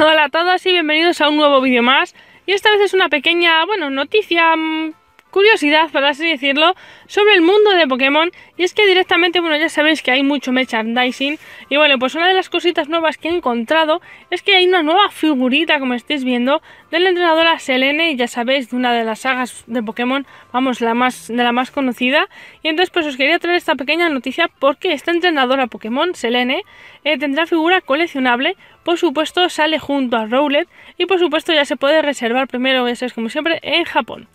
Hola a todos y bienvenidos a un nuevo vídeo más. Y esta vez es una pequeña, bueno, noticia mm, curiosidad, para así decirlo, sobre el mundo de Pokémon. Y es que directamente, bueno, ya sabéis que hay mucho merchandising. Y bueno, pues una de las cositas nuevas que he encontrado es que hay una nueva figurita, como estáis viendo, de la entrenadora Selene, ya sabéis, de una de las sagas de Pokémon, vamos, la más, de la más conocida. Y entonces, pues os quería traer esta pequeña noticia porque esta entrenadora Pokémon, Selene, eh, tendrá figura coleccionable. Por supuesto, sale junto a Rowlet y por supuesto ya se puede reservar primero, eso es como siempre, en Japón.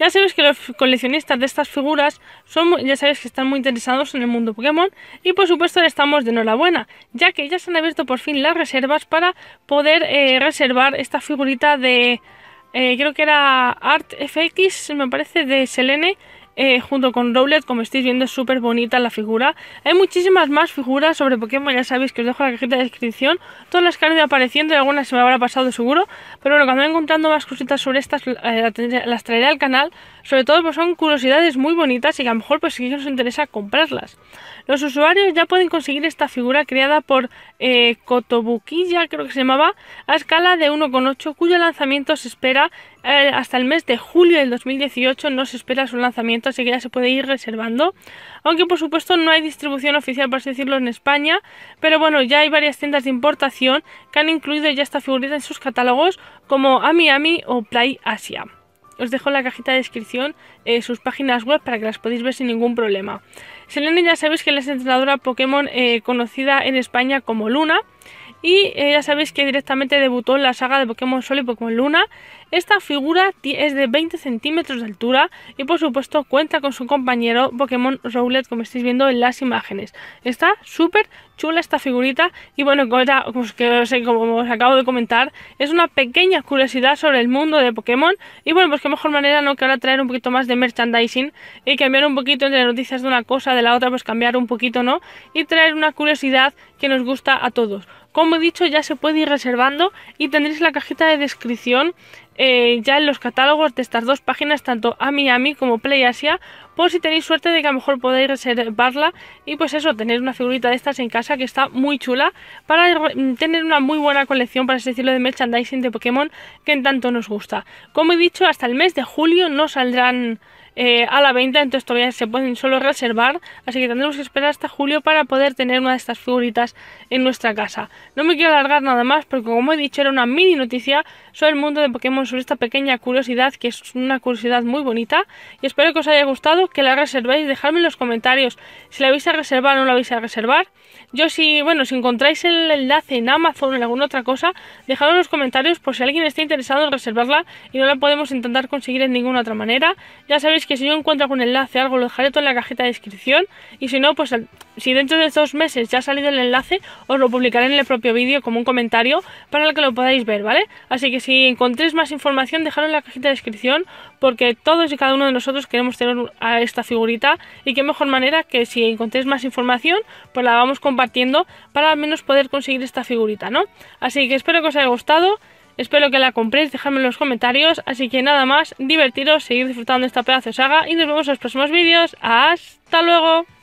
Ya sabéis que los coleccionistas de estas figuras son, ya sabes que están muy interesados en el mundo Pokémon y por supuesto estamos de enhorabuena, ya que ya se han abierto por fin las reservas para poder eh, reservar esta figurita de, eh, creo que era Art FX, me parece, de Selene eh, junto con Rowlet, como estáis viendo, es súper bonita la figura. Hay muchísimas más figuras sobre Pokémon, ya sabéis que os dejo en la cajita de descripción. Todas las que han apareciendo y algunas se me habrá pasado seguro. Pero bueno, cuando voy encontrando más cositas sobre estas, las traeré al canal. Sobre todo pues son curiosidades muy bonitas y que a lo mejor pues si os interesa comprarlas. Los usuarios ya pueden conseguir esta figura creada por Cotobuquilla, eh, creo que se llamaba, a escala de 1,8, cuyo lanzamiento se espera eh, hasta el mes de julio del 2018 no se espera su lanzamiento, así que ya se puede ir reservando. Aunque por supuesto no hay distribución oficial, por así decirlo, en España, pero bueno, ya hay varias tiendas de importación que han incluido ya esta figurita en sus catálogos, como AmiAmi o Play Asia. Os dejo en la cajita de descripción eh, sus páginas web para que las podáis ver sin ningún problema. Selene ya sabéis que es entrenadora Pokémon eh, conocida en España como Luna, y eh, ya sabéis que directamente debutó en la saga de Pokémon Sol y Pokémon Luna. Esta figura es de 20 centímetros de altura y por supuesto cuenta con su compañero Pokémon Rowlet como estáis viendo en las imágenes. Está súper chula esta figurita y bueno, pues, como, os acabo de comentar, es una pequeña curiosidad sobre el mundo de Pokémon y bueno, pues qué mejor manera no que ahora traer un poquito más de merchandising y cambiar un poquito entre noticias de una cosa, de la otra, pues cambiar un poquito, ¿no? Y traer una curiosidad que nos gusta a todos. Como he dicho, ya se puede ir reservando y tendréis la cajita de descripción eh, ya en los catálogos de estas dos páginas, tanto a Miami como Play Asia, por si tenéis suerte de que a lo mejor podéis reservarla y pues eso, tener una figurita de estas en casa que está muy chula para mm, tener una muy buena colección, para este estilo de merchandising de Pokémon que en tanto nos gusta. Como he dicho, hasta el mes de julio no saldrán eh, a la venta, entonces todavía se pueden solo reservar, así que tendremos que esperar hasta julio para poder tener una de estas figuritas en nuestra casa. No me quiero alargar nada más porque como he dicho era una mini noticia, sobre el mundo de Pokémon, sobre esta pequeña curiosidad, que es una curiosidad muy bonita. Y espero que os haya gustado, que la reservéis, dejadme en los comentarios si la vais a reservar o no la vais a reservar. Yo si, bueno, si encontráis el enlace en Amazon o en alguna otra cosa, dejadlo en los comentarios por si alguien está interesado en reservarla y no la podemos intentar conseguir en ninguna otra manera. Ya sabéis que si yo encuentro algún enlace, algo, lo dejaré todo en la cajita de descripción. Y si no, pues si dentro de dos meses ya ha salido el enlace, os lo publicaré en el propio vídeo como un comentario para el que lo podáis ver, ¿vale? Así que si encontréis más información, dejadlo en la cajita de descripción, porque todos y cada uno de nosotros queremos tener a esta figurita y qué mejor manera que si encontréis más información, pues la vamos compartiendo para al menos poder conseguir esta figurita, ¿no? Así que espero que os haya gustado. Espero que la compréis, dejadme en los comentarios. Así que nada más, divertiros, seguir disfrutando de esta pedazo de saga y nos vemos en los próximos vídeos. ¡Hasta luego!